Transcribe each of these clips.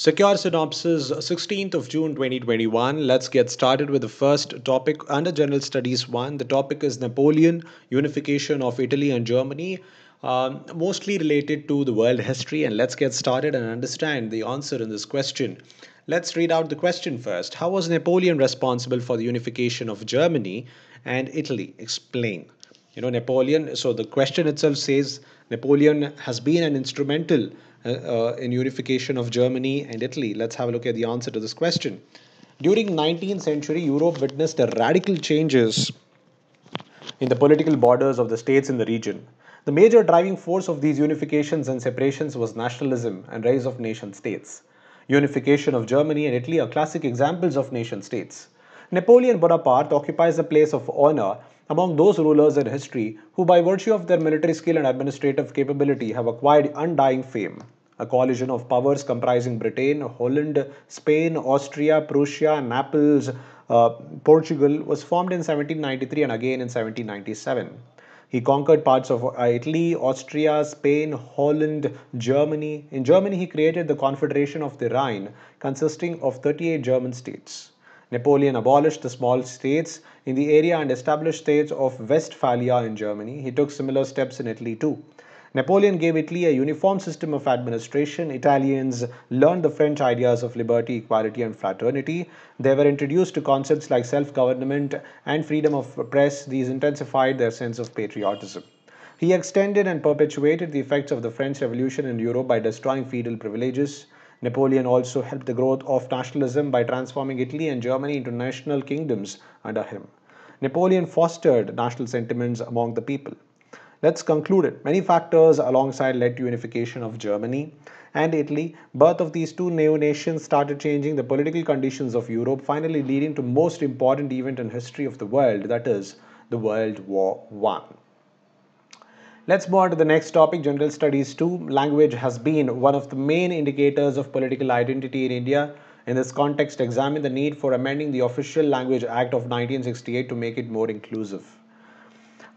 Secure Synopsis, 16th of June 2021. Let's get started with the first topic under General Studies 1. The topic is Napoleon, Unification of Italy and Germany, um, mostly related to the world history. And let's get started and understand the answer in this question. Let's read out the question first. How was Napoleon responsible for the unification of Germany and Italy? Explain. You know, Napoleon, so the question itself says Napoleon has been an instrumental uh, uh, in unification of Germany and Italy? Let's have a look at the answer to this question. During 19th century, Europe witnessed radical changes in the political borders of the states in the region. The major driving force of these unifications and separations was nationalism and rise of nation states. Unification of Germany and Italy are classic examples of nation states. Napoleon Bonaparte occupies a place of honor among those rulers in history who by virtue of their military skill and administrative capability have acquired undying fame. A coalition of powers comprising Britain, Holland, Spain, Austria, Prussia, Naples, uh, Portugal was formed in 1793 and again in 1797. He conquered parts of uh, Italy, Austria, Spain, Holland, Germany. In Germany, he created the Confederation of the Rhine, consisting of 38 German states. Napoleon abolished the small states in the area and established states of Westphalia in Germany. He took similar steps in Italy too. Napoleon gave Italy a uniform system of administration. Italians learned the French ideas of liberty, equality and fraternity. They were introduced to concepts like self-government and freedom of press. These intensified their sense of patriotism. He extended and perpetuated the effects of the French Revolution in Europe by destroying feudal privileges. Napoleon also helped the growth of nationalism by transforming Italy and Germany into national kingdoms under him. Napoleon fostered national sentiments among the people. Let's conclude it. Many factors alongside led to unification of Germany and Italy. Birth of these two new nations started changing the political conditions of Europe, finally leading to most important event in history of the world, that is, the World War One. Let's move on to the next topic, General Studies 2. Language has been one of the main indicators of political identity in India. In this context, examine the need for amending the Official Language Act of 1968 to make it more inclusive.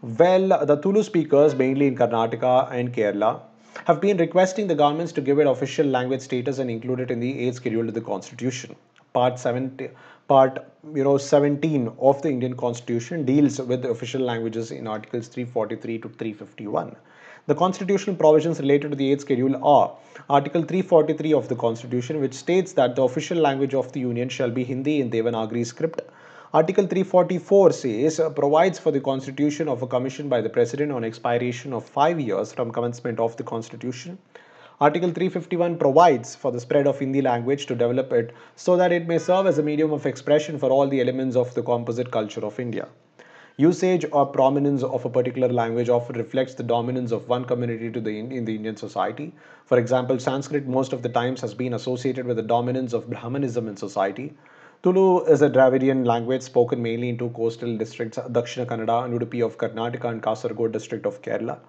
Well, the Tulu speakers, mainly in Karnataka and Kerala, have been requesting the governments to give it official language status and include it in the 8th schedule of the constitution. Part 7 part you know 17 of the Indian Constitution deals with official languages in articles 343 to 351. The constitutional provisions related to the 8th schedule are Article 343 of the Constitution which states that the official language of the Union shall be Hindi in Devanagari script. Article 344 says uh, provides for the constitution of a commission by the President on expiration of 5 years from commencement of the Constitution. Article 351 provides for the spread of Hindi language to develop it so that it may serve as a medium of expression for all the elements of the composite culture of India. Usage or prominence of a particular language often reflects the dominance of one community to the in, in, the Indian society. For example, Sanskrit most of the times has been associated with the dominance of Brahmanism in society. Tulu is a Dravidian language spoken mainly in two coastal districts, Dakshina Kannada and Udupi of Karnataka and Kasaragod district of Kerala.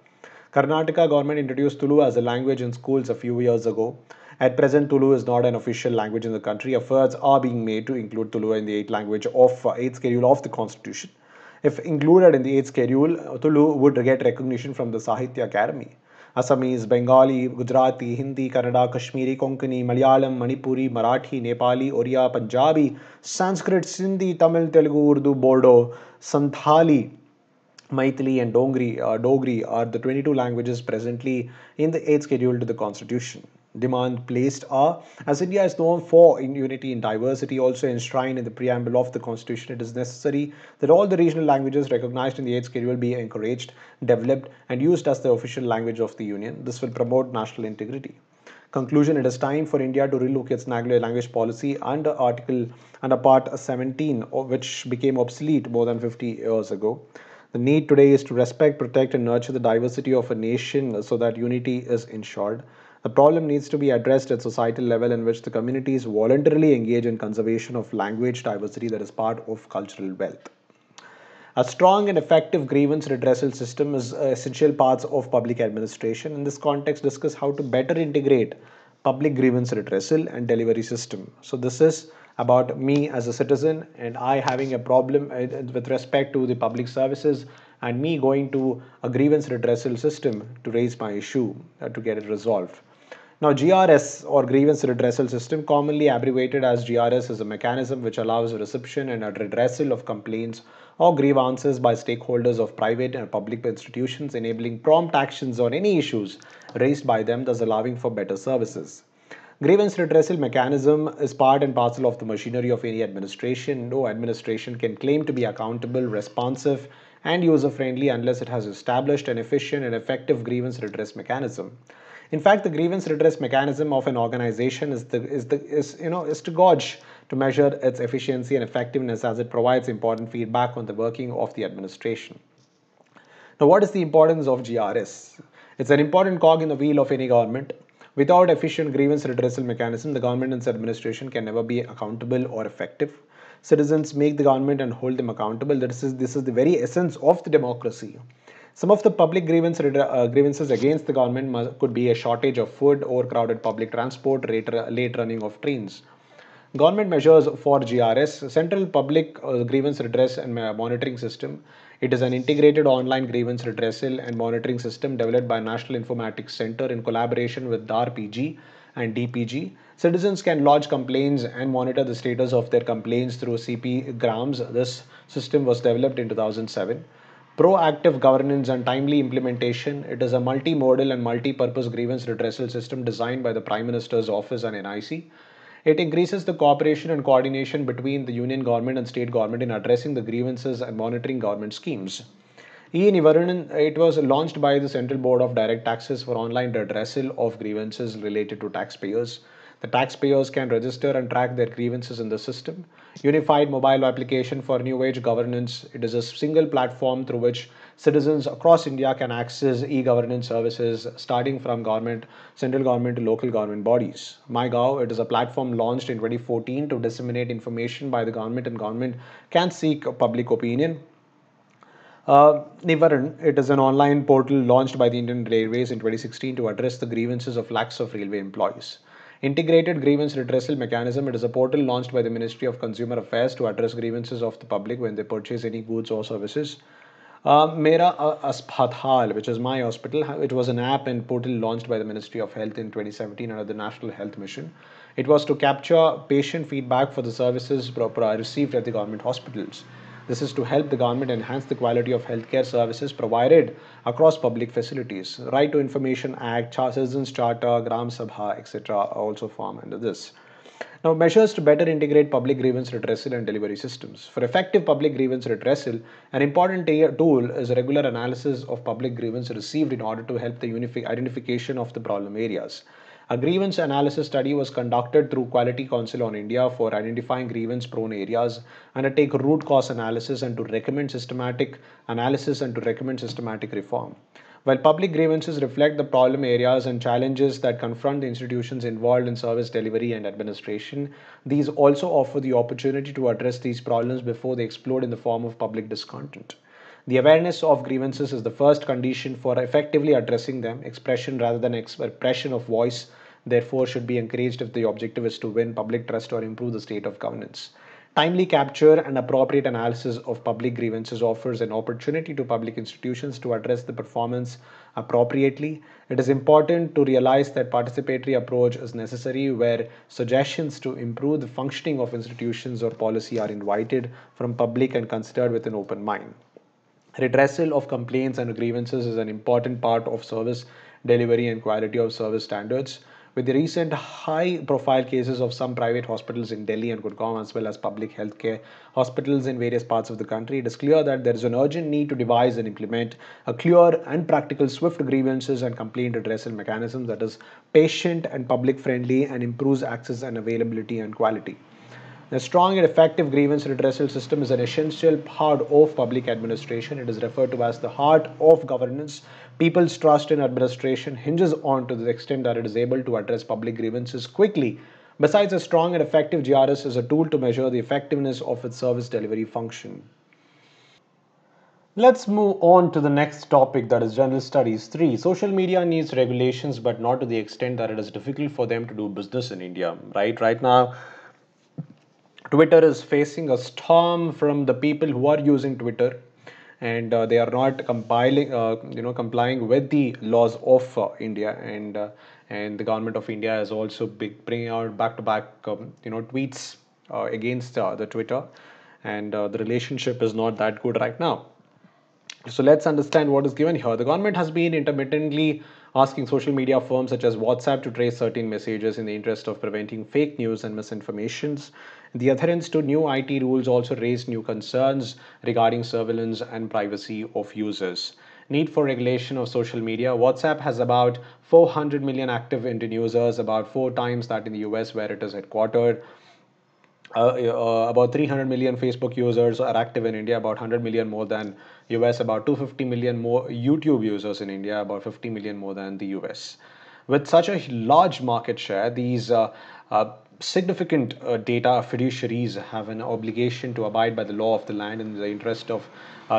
Karnataka government introduced Tulu as a language in schools a few years ago. At present, Tulu is not an official language in the country. Efforts are being made to include Tulu in the 8th language of 8th uh, schedule of the constitution. If included in the 8th schedule, Tulu would get recognition from the Sahitya Academy. Assamese, Bengali, Gujarati, Hindi, Kannada, Kashmiri, Konkani, Malayalam, Manipuri, Marathi, Nepali, Oriya, Punjabi, Sanskrit, Sindhi, Tamil, Telugu, Urdu, Bodo, Santhali, Maithili and Dongri, uh, Dogri are the 22 languages presently in the 8th schedule to the constitution. Demand placed are, as India is known for in unity and diversity, also enshrined in the preamble of the constitution, it is necessary that all the regional languages recognized in the 8th schedule be encouraged, developed and used as the official language of the union. This will promote national integrity conclusion it is time for india to relook its language policy under article under part 17 which became obsolete more than 50 years ago the need today is to respect, protect, and nurture the diversity of a nation so that unity is ensured. The problem needs to be addressed at societal level in which the communities voluntarily engage in conservation of language diversity that is part of cultural wealth. A strong and effective grievance redressal system is essential parts of public administration. In this context, discuss how to better integrate public grievance redressal and delivery system. So this is about me as a citizen and I having a problem uh, with respect to the public services and me going to a grievance redressal system to raise my issue uh, to get it resolved. Now GRS or grievance redressal system commonly abbreviated as GRS is a mechanism which allows reception and a redressal of complaints or grievances by stakeholders of private and public institutions enabling prompt actions on any issues raised by them thus allowing for better services. Grievance redressal mechanism is part and parcel of the machinery of any administration. No administration can claim to be accountable, responsive, and user-friendly unless it has established an efficient and effective grievance redress mechanism. In fact, the grievance redress mechanism of an organization is the is the is you know is to gauge to measure its efficiency and effectiveness as it provides important feedback on the working of the administration. Now, what is the importance of GRS? It's an important cog in the wheel of any government. Without efficient grievance redressal mechanism, the government and its administration can never be accountable or effective. Citizens make the government and hold them accountable. This is, this is the very essence of the democracy. Some of the public grievance, uh, grievances against the government must, could be a shortage of food, overcrowded public transport, late, late running of trains. Government measures for GRS, Central Public uh, Grievance Redress and uh, Monitoring System, it is an integrated online grievance redressal and monitoring system developed by National Informatics Center in collaboration with DARPG and DPG. Citizens can lodge complaints and monitor the status of their complaints through CP grams. This system was developed in 2007. Proactive governance and timely implementation. It is a multimodal and multi-purpose grievance redressal system designed by the Prime Minister's Office and NIC. It increases the cooperation and coordination between the union government and state government in addressing the grievances and monitoring government schemes. E-Nivaranan, it was launched by the Central Board of Direct Taxes for online redressal of grievances related to taxpayers. The taxpayers can register and track their grievances in the system. Unified mobile application for new age governance. It is a single platform through which citizens across India can access e-governance services starting from government, central government to local government bodies. MyGov, it is a platform launched in 2014 to disseminate information by the government and government can seek public opinion. Uh, Nivaran, it is an online portal launched by the Indian Railways in 2016 to address the grievances of lakhs of railway employees. Integrated Grievance Redressal Mechanism. It is a portal launched by the Ministry of Consumer Affairs to address grievances of the public when they purchase any goods or services. Uh, Mera uh, Aspathal, which is my hospital, it was an app and portal launched by the Ministry of Health in 2017 under the National Health Mission. It was to capture patient feedback for the services received at the government hospitals. This is to help the government enhance the quality of healthcare services provided across public facilities. Right to Information Act, Citizens Charter, Gram Sabha, etc. also form under this. Now, measures to better integrate public grievance redressal and delivery systems. For effective public grievance redressal, an important tool is regular analysis of public grievance received in order to help the identification of the problem areas. A grievance analysis study was conducted through Quality Council on India for identifying grievance prone areas, undertake root cause analysis and to recommend systematic analysis and to recommend systematic reform. While public grievances reflect the problem areas and challenges that confront the institutions involved in service delivery and administration, these also offer the opportunity to address these problems before they explode in the form of public discontent. The awareness of grievances is the first condition for effectively addressing them. Expression rather than expression of voice, therefore, should be encouraged if the objective is to win public trust or improve the state of governance. Timely capture and appropriate analysis of public grievances offers an opportunity to public institutions to address the performance appropriately. It is important to realize that participatory approach is necessary where suggestions to improve the functioning of institutions or policy are invited from public and considered with an open mind redressal of complaints and grievances is an important part of service delivery and quality of service standards with the recent high profile cases of some private hospitals in Delhi and Gurgaon as well as public healthcare hospitals in various parts of the country, it is clear that there is an urgent need to devise and implement a clear and practical swift grievances and complaint redressal mechanism that is patient and public friendly and improves access and availability and quality. A strong and effective grievance redressal system is an essential part of public administration. It is referred to as the heart of governance. People's trust in administration hinges on to the extent that it is able to address public grievances quickly. Besides, a strong and effective GRS is a tool to measure the effectiveness of its service delivery function. Let's move on to the next topic that is General Studies 3. Social media needs regulations but not to the extent that it is difficult for them to do business in India. Right, right now Twitter is facing a storm from the people who are using Twitter and uh, they are not compiling uh, you know complying with the laws of uh, India and uh, and the government of India is also big, bringing out back to back you know tweets uh, against uh, the Twitter and the relationship is not that good right now so let's understand what is given here the government has been intermittently asking social media firms such as WhatsApp to trace certain messages in the interest of preventing fake news and misinformations. The adherence to new IT rules also raised new concerns regarding surveillance and privacy of users need for regulation of social media. WhatsApp has about 400 million active Indian users, about four times that in the US where it is headquartered. Uh, uh, about 300 million Facebook users are active in India, about 100 million more than US, about 250 million more YouTube users in India, about 50 million more than the US. With such a large market share, these uh, uh significant uh, data fiduciaries have an obligation to abide by the law of the land in the interest of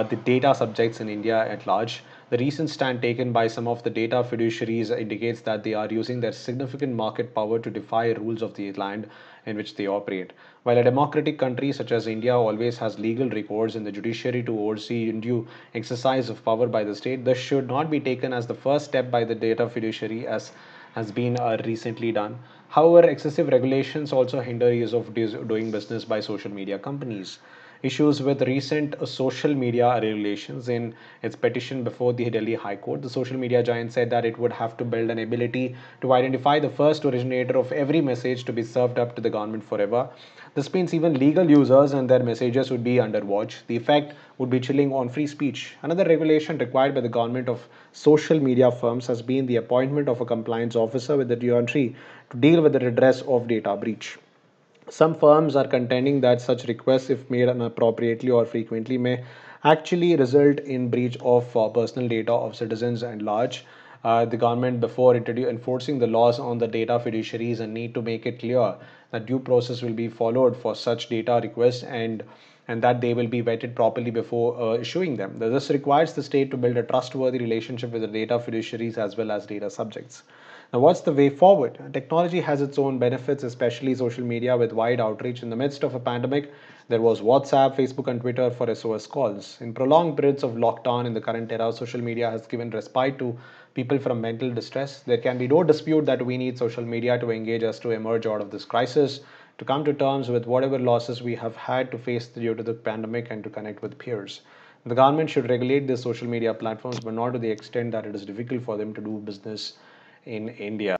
the data subjects in India at large. The recent stand taken by some of the data fiduciaries indicates that they are using their significant market power to defy rules of the land in which they operate. While a democratic country such as India always has legal recourse in the judiciary to oversee undue exercise of power by the state, this should not be taken as the first step by the data fiduciary as has been uh, recently done. However, excessive regulations also hinder use of doing business by social media companies issues with recent social media regulations. In its petition before the Delhi High Court, the social media giant said that it would have to build an ability to identify the first originator of every message to be served up to the government forever. This means even legal users and their messages would be under watch. The effect would be chilling on free speech. Another regulation required by the government of social media firms has been the appointment of a compliance officer with the DONTRI to deal with the redress of data breach. Some firms are contending that such requests, if made inappropriately or frequently, may actually result in breach of uh, personal data of citizens And large. Uh, the government before enforcing the laws on the data fiduciaries and need to make it clear that due process will be followed for such data requests and and that they will be vetted properly before uh, issuing them. This requires the state to build a trustworthy relationship with the data fiduciaries as well as data subjects. Now, what's the way forward? Technology has its own benefits, especially social media with wide outreach. In the midst of a pandemic, there was WhatsApp, Facebook, and Twitter for SOS calls. In prolonged periods of lockdown in the current era, social media has given respite to people from mental distress. There can be no dispute that we need social media to engage us to emerge out of this crisis, to come to terms with whatever losses we have had to face due to the pandemic, and to connect with peers. The government should regulate the social media platforms, but not to the extent that it is difficult for them to do business in India.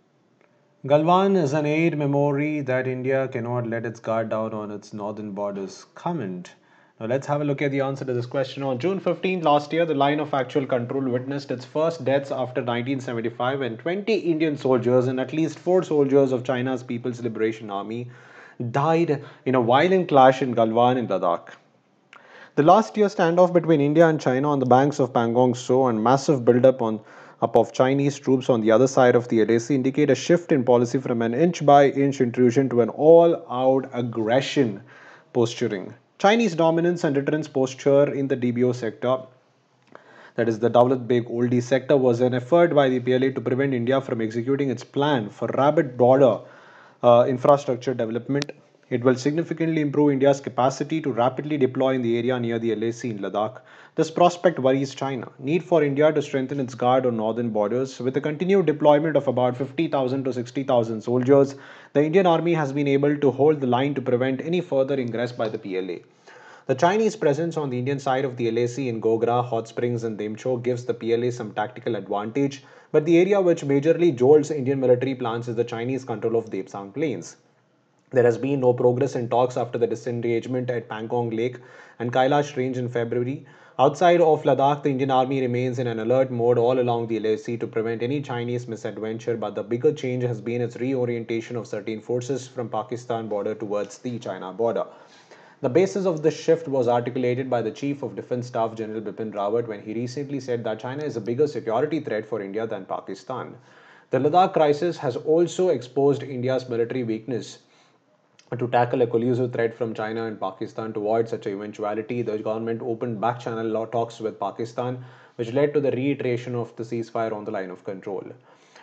Galwan is an aid memory that India cannot let its guard down on its northern borders. Comment. Now let's have a look at the answer to this question. On June 15 last year, the line of actual control witnessed its first deaths after 1975 when 20 Indian soldiers and at least 4 soldiers of China's People's Liberation Army died in a violent clash in Galwan in Ladakh. The last year standoff between India and China on the banks of Pangong So and massive buildup on up of Chinese troops on the other side of the LAC indicate a shift in policy from an inch by inch intrusion to an all out aggression posturing. Chinese dominance and deterrence posture in the DBO sector that is the Dawlat Beg Oldie sector was an effort by the PLA to prevent India from executing its plan for rapid border uh, infrastructure development it will significantly improve India's capacity to rapidly deploy in the area near the LAC in Ladakh. This prospect worries China. Need for India to strengthen its guard on northern borders. With a continued deployment of about 50,000 to 60,000 soldiers, the Indian army has been able to hold the line to prevent any further ingress by the PLA. The Chinese presence on the Indian side of the LAC in Gogra, Hot Springs and Demcho gives the PLA some tactical advantage, but the area which majorly jolts Indian military plans is the Chinese control of Depsang Plains. There has been no progress in talks after the disengagement at Pangong Lake and Kailash Range in February. Outside of Ladakh, the Indian Army remains in an alert mode all along the LAC to prevent any Chinese misadventure, but the bigger change has been its reorientation of certain forces from Pakistan border towards the China border. The basis of this shift was articulated by the Chief of Defence Staff General Bipin Rawat when he recently said that China is a bigger security threat for India than Pakistan. The Ladakh crisis has also exposed India's military weakness to tackle a collusive threat from China and Pakistan to avoid such an eventuality, the government opened back channel law talks with Pakistan, which led to the reiteration of the ceasefire on the line of control.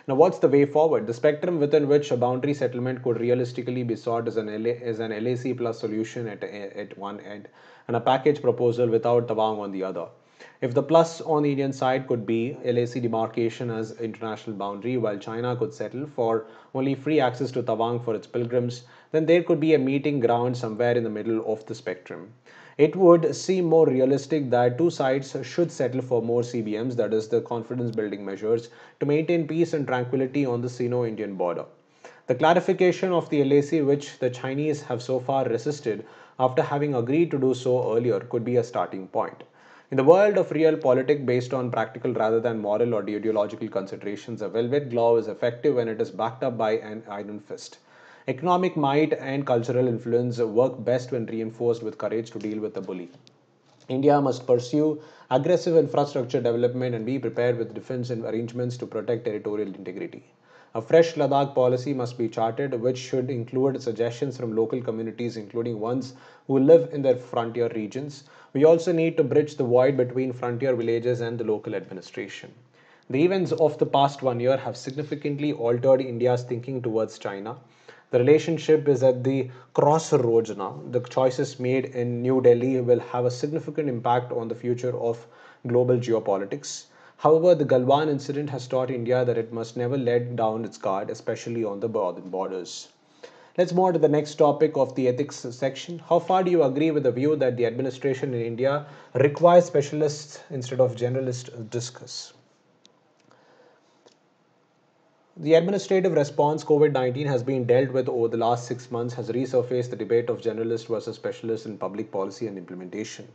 Now, what's the way forward? The spectrum within which a boundary settlement could realistically be sought is an, LA, is an LAC plus solution at, at one end and a package proposal without the Tawang on the other. If the plus on the Indian side could be LAC demarcation as international boundary, while China could settle for only free access to Tawang for its pilgrims, then there could be a meeting ground somewhere in the middle of the spectrum it would seem more realistic that two sides should settle for more CBMs, that is, the confidence building measures, to maintain peace and tranquility on the Sino Indian border. The clarification of the LAC, which the Chinese have so far resisted after having agreed to do so earlier, could be a starting point. In the world of real politics based on practical rather than moral or ideological considerations, a velvet glove is effective when it is backed up by an iron fist. Economic might and cultural influence work best when reinforced with courage to deal with the bully. India must pursue aggressive infrastructure development and be prepared with defense arrangements to protect territorial integrity. A fresh Ladakh policy must be charted, which should include suggestions from local communities, including ones who live in their frontier regions. We also need to bridge the void between frontier villages and the local administration. The events of the past one year have significantly altered India's thinking towards China. The relationship is at the crossroads now. The choices made in New Delhi will have a significant impact on the future of global geopolitics. However, the Galwan incident has taught India that it must never let down its guard, especially on the borders. Let's move on to the next topic of the ethics section. How far do you agree with the view that the administration in India requires specialists instead of generalists discuss? The administrative response COVID-19 has been dealt with over the last six months has resurfaced the debate of generalist versus specialist in public policy and implementation.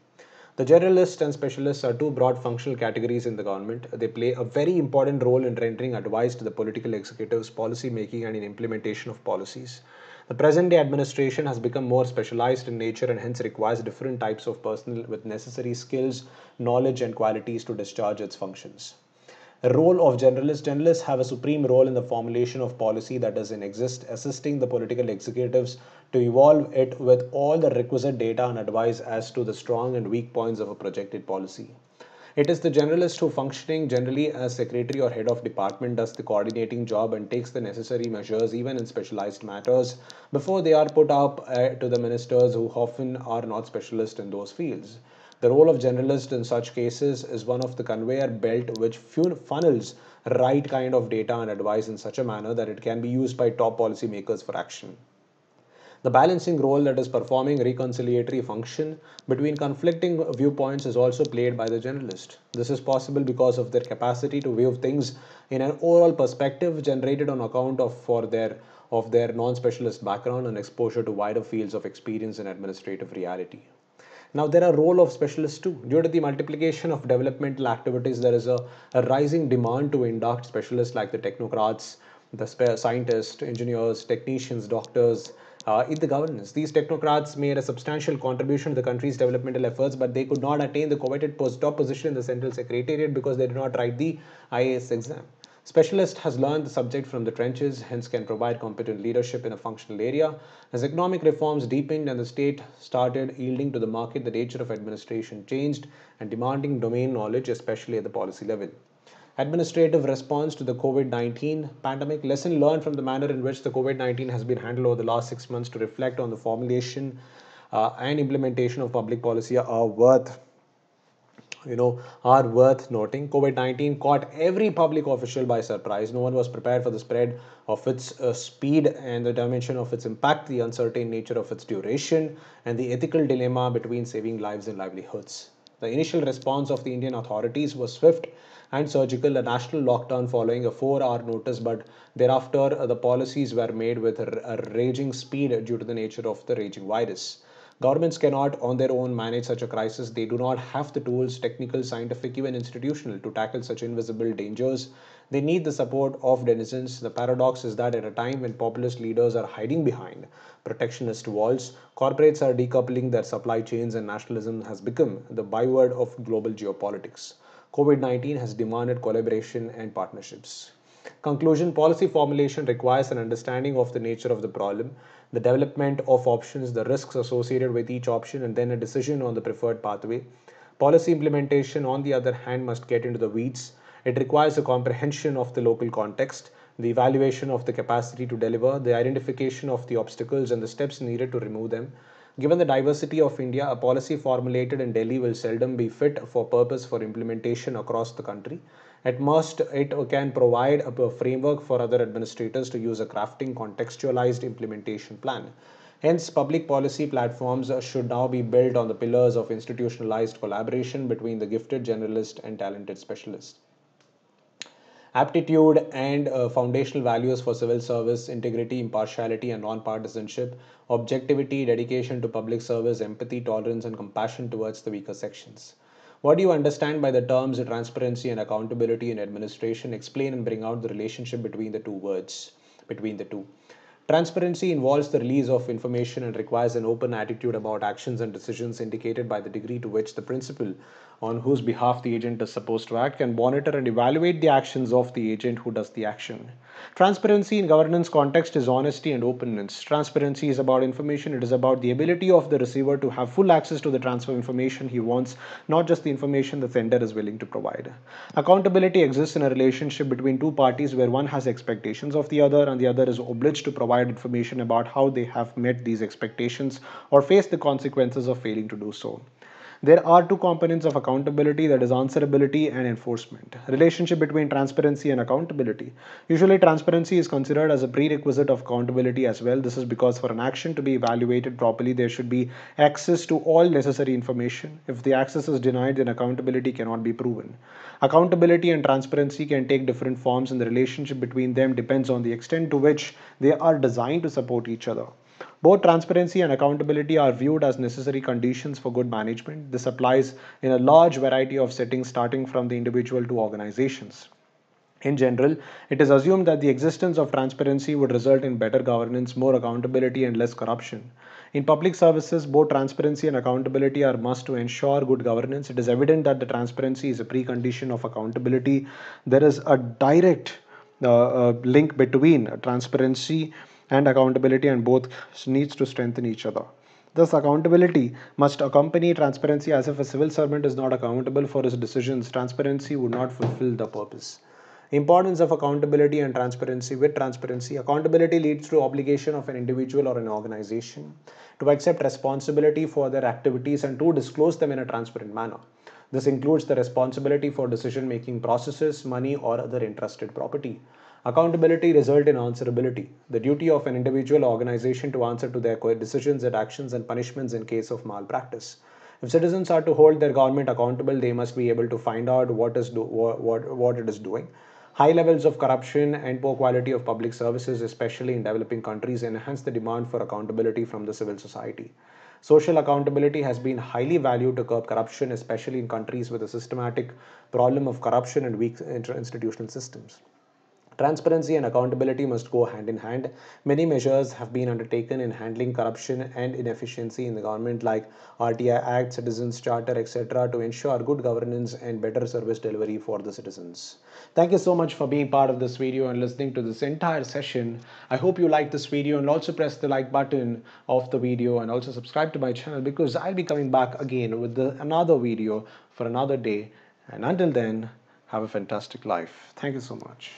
The generalists and specialists are two broad functional categories in the government. They play a very important role in rendering advice to the political executives, policy making and in implementation of policies. The present day administration has become more specialized in nature and hence requires different types of personnel with necessary skills, knowledge and qualities to discharge its functions. The role of generalists. Generalists have a supreme role in the formulation of policy does in exist, assisting the political executives to evolve it with all the requisite data and advice as to the strong and weak points of a projected policy. It is the generalist who functioning generally as secretary or head of department does the coordinating job and takes the necessary measures even in specialized matters before they are put up uh, to the ministers who often are not specialists in those fields. The role of generalist in such cases is one of the conveyor belt which funnels right kind of data and advice in such a manner that it can be used by top policymakers for action. The balancing role that is performing reconciliatory function between conflicting viewpoints is also played by the journalist. This is possible because of their capacity to view things in an overall perspective generated on account of for their of their non-specialist background and exposure to wider fields of experience in administrative reality. Now there are role of specialists too. Due to the multiplication of developmental activities, there is a, a rising demand to induct specialists like the technocrats, the scientists, engineers, technicians, doctors, uh, in the governance. These technocrats made a substantial contribution to the country's developmental efforts, but they could not attain the coveted post top position in the central secretariat because they did not write the IAS exam. Specialist has learned the subject from the trenches, hence can provide competent leadership in a functional area. As economic reforms deepened and the state started yielding to the market, the nature of administration changed and demanding domain knowledge, especially at the policy level administrative response to the COVID-19 pandemic, lesson learned from the manner in which the COVID-19 has been handled over the last six months to reflect on the formulation uh, and implementation of public policy are worth you know are worth noting covid-19 caught every public official by surprise no one was prepared for the spread of its uh, speed and the dimension of its impact the uncertain nature of its duration and the ethical dilemma between saving lives and livelihoods the initial response of the indian authorities was swift and surgical a national lockdown following a four hour notice, but thereafter uh, the policies were made with a raging speed due to the nature of the raging virus. Governments cannot on their own manage such a crisis. They do not have the tools, technical, scientific, even institutional, to tackle such invisible dangers. They need the support of denizens. The paradox is that at a time when populist leaders are hiding behind protectionist walls, corporates are decoupling their supply chains and nationalism has become the byword of global geopolitics. COVID 19 has demanded collaboration and partnerships. Conclusion Policy formulation requires an understanding of the nature of the problem, the development of options, the risks associated with each option, and then a decision on the preferred pathway. Policy implementation, on the other hand, must get into the weeds. It requires a comprehension of the local context, the evaluation of the capacity to deliver, the identification of the obstacles and the steps needed to remove them, Given the diversity of India, a policy formulated in Delhi will seldom be fit for purpose for implementation across the country. At most, it can provide a framework for other administrators to use a crafting contextualized implementation plan. Hence, public policy platforms should now be built on the pillars of institutionalized collaboration between the gifted generalist and talented specialist aptitude and uh, foundational values for civil service, integrity, impartiality, and non-partisanship, objectivity, dedication to public service, empathy, tolerance, and compassion towards the weaker sections. What do you understand by the terms transparency and accountability in administration? Explain and bring out the relationship between the two words, between the two. Transparency involves the release of information and requires an open attitude about actions and decisions indicated by the degree to which the principal on whose behalf the agent is supposed to act can monitor and evaluate the actions of the agent who does the action. Transparency in governance context is honesty and openness. Transparency is about information. It is about the ability of the receiver to have full access to the transfer information he wants, not just the information the sender is willing to provide. Accountability exists in a relationship between two parties where one has expectations of the other and the other is obliged to provide required information about how they have met these expectations or faced the consequences of failing to do so. There are two components of accountability that is answerability and enforcement. Relationship between transparency and accountability. Usually transparency is considered as a prerequisite of accountability as well. This is because for an action to be evaluated properly there should be access to all necessary information. If the access is denied then accountability cannot be proven. Accountability and transparency can take different forms and the relationship between them depends on the extent to which they are designed to support each other. Both transparency and accountability are viewed as necessary conditions for good management. This applies in a large variety of settings starting from the individual to organizations. In general, it is assumed that the existence of transparency would result in better governance, more accountability, and less corruption. In public services, both transparency and accountability are must to ensure good governance. It is evident that the transparency is a precondition of accountability. There is a direct uh, uh, link between transparency and accountability and both needs to strengthen each other Thus, accountability must accompany transparency as if a civil servant is not accountable for his decisions, transparency would not fulfill the purpose. Importance of accountability and transparency with transparency. Accountability leads to obligation of an individual or an organization to accept responsibility for their activities and to disclose them in a transparent manner. This includes the responsibility for decision making processes, money, or other interested property. Accountability result in answerability. The duty of an individual organization to answer to their decisions and actions and punishments in case of malpractice. If citizens are to hold their government accountable, they must be able to find out what is do, what, what, what it is doing. High levels of corruption and poor quality of public services, especially in developing countries, enhance the demand for accountability from the civil society. Social accountability has been highly valued to curb corruption, especially in countries with a systematic problem of corruption and weak institutional systems. Transparency and accountability must go hand in hand. Many measures have been undertaken in handling corruption and inefficiency in the government like RTI Act, Citizens Charter, etc. to ensure good governance and better service delivery for the citizens. Thank you so much for being part of this video and listening to this entire session. I hope you liked this video and also press the like button of the video and also subscribe to my channel because I'll be coming back again with the, another video for another day. And until then, have a fantastic life. Thank you so much.